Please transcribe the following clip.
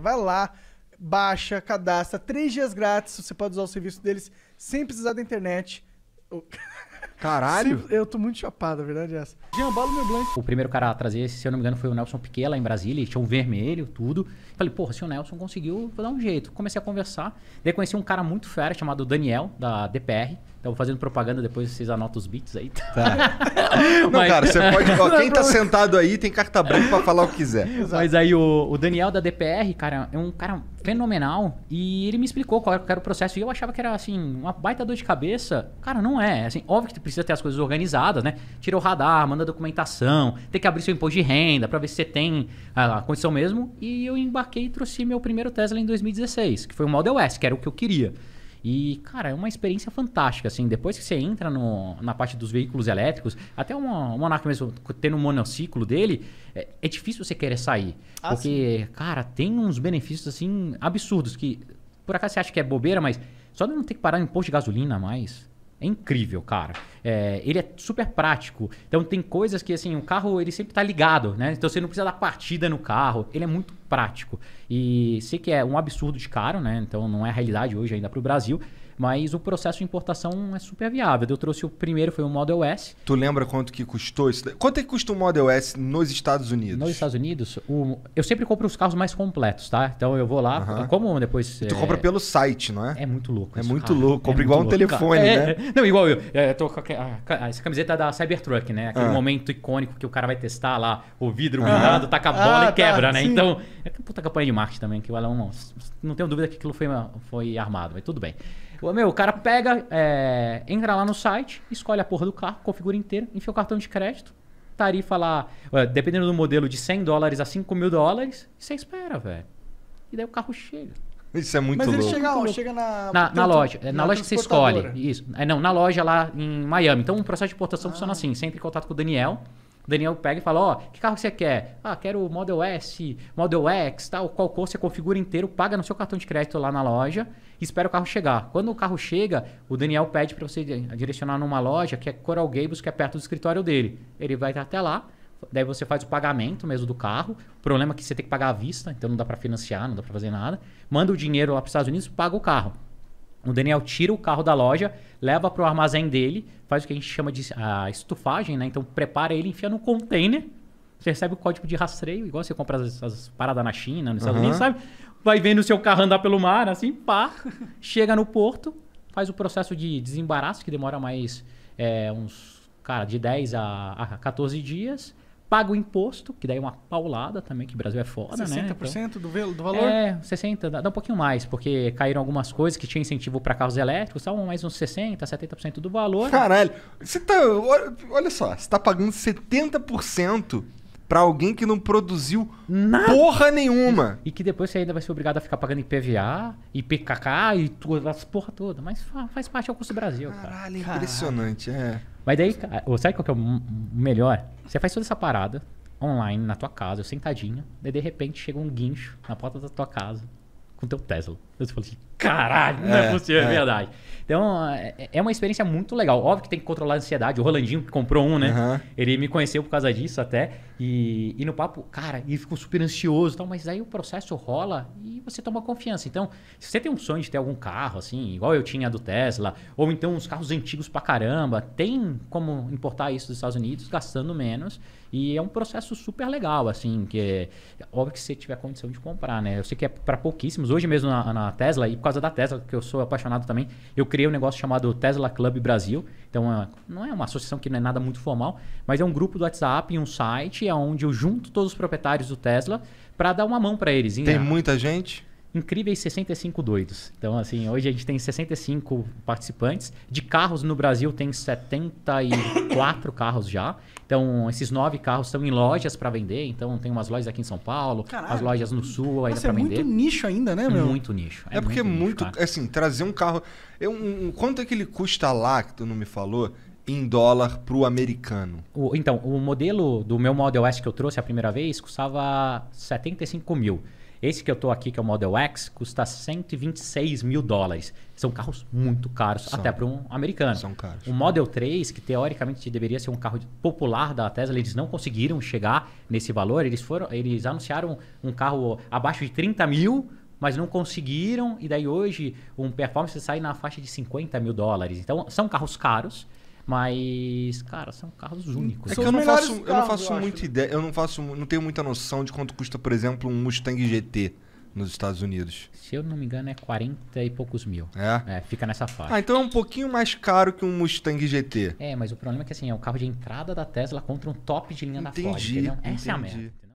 Vai lá, baixa, cadastra, três dias grátis, você pode usar o serviço deles sem precisar da internet. Caralho! eu tô muito chapado, a verdade é essa. Jambalo meu blanco. O primeiro cara a trazer, se eu não me engano, foi o Nelson Piquet lá em Brasília, tinha um vermelho, tudo. Falei, porra, se o Nelson conseguiu, vou dar um jeito. Comecei a conversar. Daí conheci um cara muito fera chamado Daniel, da DPR. Estamos fazendo propaganda, depois vocês anotam os bits aí. Tá. Não, Mas... cara, você pode. Ó, é quem tá sentado aí tem carta branca para falar o que quiser. Mas aí o, o, Daniel da DPR, cara, é um cara fenomenal. E ele me explicou qual era o processo. E eu achava que era assim, uma baita dor de cabeça. Cara, não é. Assim, óbvio que tu precisa ter as coisas organizadas, né? Tira o radar, manda documentação, tem que abrir seu imposto de renda para ver se você tem ah, a condição mesmo. E eu embarquei e trouxe meu primeiro Tesla em 2016, que foi o Model S, que era o que eu queria. E, cara, é uma experiência fantástica, assim. Depois que você entra no, na parte dos veículos elétricos, até o Monarca mesmo tendo um monociclo dele, é, é difícil você querer sair. Ah, porque, sim. cara, tem uns benefícios, assim, absurdos. Que, por acaso, você acha que é bobeira, mas só de não ter que parar em imposto de gasolina mais... É incrível, cara. É, ele é super prático. Então tem coisas que assim, o carro ele sempre tá ligado, né? Então você não precisa dar partida no carro. Ele é muito prático. E sei que é um absurdo de caro, né? Então não é a realidade hoje ainda para o Brasil. Mas o processo de importação é super viável. Eu trouxe o primeiro, foi o Model S. Tu lembra quanto que custou isso? Quanto é que custa um Model S nos Estados Unidos? Nos Estados Unidos, o... eu sempre compro os carros mais completos, tá? Então eu vou lá, como depois. E tu é... compra pelo site, não é? É muito louco. É muito louco. Compra é igual um telefone, é, né? Não, igual eu. É, eu tô com a... essa camiseta da Cybertruck, né? Aquele ah. momento icônico que o cara vai testar lá o vidro blindado, tá taca a ah, bola ah, e tá, quebra, né? Sim. Então, é puta campanha de marketing também, que o Elon Musk. Não tenho dúvida que aquilo foi, foi armado, mas tudo bem. Meu, o cara pega, é, entra lá no site, escolhe a porra do carro, configura inteiro, enfia o cartão de crédito, tarifa lá, dependendo do modelo, de 100 dólares a 5 mil dólares, e você espera, velho. E daí o carro chega. Isso é muito Mas louco. Mas ele chega, chega na, na, na loja. É, na, na loja que você escolhe. Isso. É, não, na loja lá em Miami. Então, o processo de importação ah. funciona assim. Você entra em contato com o Daniel. O Daniel pega e fala: Ó, oh, que carro você quer? Ah, quero o Model S, Model X, tal, qual cor você configura inteiro, paga no seu cartão de crédito lá na loja e espera o carro chegar. Quando o carro chega, o Daniel pede para você direcionar numa loja que é Coral Gables, que é perto do escritório dele. Ele vai até lá, Daí você faz o pagamento mesmo do carro. O problema é que você tem que pagar à vista, então não dá para financiar, não dá para fazer nada. Manda o dinheiro lá para os Estados Unidos, paga o carro. O Daniel tira o carro da loja, leva para o armazém dele, faz o que a gente chama de ah, estufagem, né? Então prepara ele, enfia no container, você recebe o código de rastreio, igual você compra as, paradas na China, nos uhum. Estados Unidos, sabe? Vai vendo o seu carro andar pelo mar, assim, pá, chega no porto, faz o processo de desembaraço, que demora mais é, uns, cara, de 10 a, a 14 dias, paga o imposto, que daí é uma paulada também, que o Brasil é foda, 60% né? 60% então, do, do valor? É, 60%, dá, um pouquinho mais, porque caíram algumas coisas que tinha incentivo para carros elétricos, estavam mais uns 60%, 70% do valor. Caralho, você tá. Olha só, você tá pagando 70% para alguém que não produziu Nada. porra nenhuma. E, que depois você ainda vai ser obrigado a ficar pagando IPVA, IPKK e todas as porra toda. Mas faz, parte do é custo do Brasil, Caralho, cara. É impressionante, é. Mas daí, sabe qual que é o melhor? Você faz toda essa parada online na tua casa, sentadinho, daí de repente chega um guincho na porta da tua casa com teu Tesla. Eu falo assim, caralho, não é, é possível, é. é verdade. Então, é, é uma experiência muito legal. Óbvio que tem que controlar a ansiedade. O Rolandinho, que comprou um, né? Uhum. Ele me conheceu por causa disso até. E, e no papo, cara, ele ficou super ansioso e tal. Mas aí o processo rola você toma confiança. Então, se você tem um sonho de ter algum carro, assim, igual eu tinha do Tesla, ou então uns carros antigos pra caramba, tem como importar isso dos Estados Unidos gastando menos. E é um processo super legal, assim, que é óbvio que você tiver condição de comprar, né? Eu sei que é para pouquíssimos. Hoje mesmo na, na Tesla, e por causa da Tesla, que eu sou apaixonado também, eu criei um negócio chamado Tesla Club Brasil, então, é, não é uma associação que não é nada muito formal, mas é um grupo do WhatsApp e um site é onde eu junto todos os proprietários do Tesla para dar uma mão para eles. Tem né? muita gente? incríveis 65 doidos. Então, assim, hoje a gente tem 65 participantes. De carros no Brasil tem 74 carros já. Então, esses nove carros estão em lojas para vender. Então, tem umas lojas aqui em São Paulo, Caralho. as lojas no Sul ainda para é vender. É muito nicho ainda, né, meu? Muito nicho. É, é porque é muito, nicho, tá? assim, trazer um carro... Eu, um, quanto é que ele custa lá, que tu não me falou? em dólar para o americano? então, o modelo do meu Model S que eu trouxe a primeira vez custava 75 mil. Esse que eu estou aqui, que é o Model X, custa 126 mil dólares. São carros muito caros, são, até para um americano. São caros. O Model 3, que teoricamente deveria ser um carro popular da Tesla, eles não conseguiram chegar nesse valor. Eles foram, eles anunciaram um carro abaixo de 30 mil, mas não conseguiram. E daí hoje um performance sai na faixa de 50 mil dólares. Então são carros caros. Mas, cara, são carros únicos. É que eu não, faço, carros, eu não faço eu muita ideia, eu não faço, não tenho muita noção de quanto custa, por exemplo, um Mustang GT nos Estados Unidos. Se eu não me engano, é 40 e poucos mil. É? é? fica nessa faixa. Ah, então é um pouquinho mais caro que um Mustang GT. É, mas o problema é que assim, é um carro de entrada da Tesla contra um top de linha entendi, da Ford, entendeu? Essa entendi. é a merda.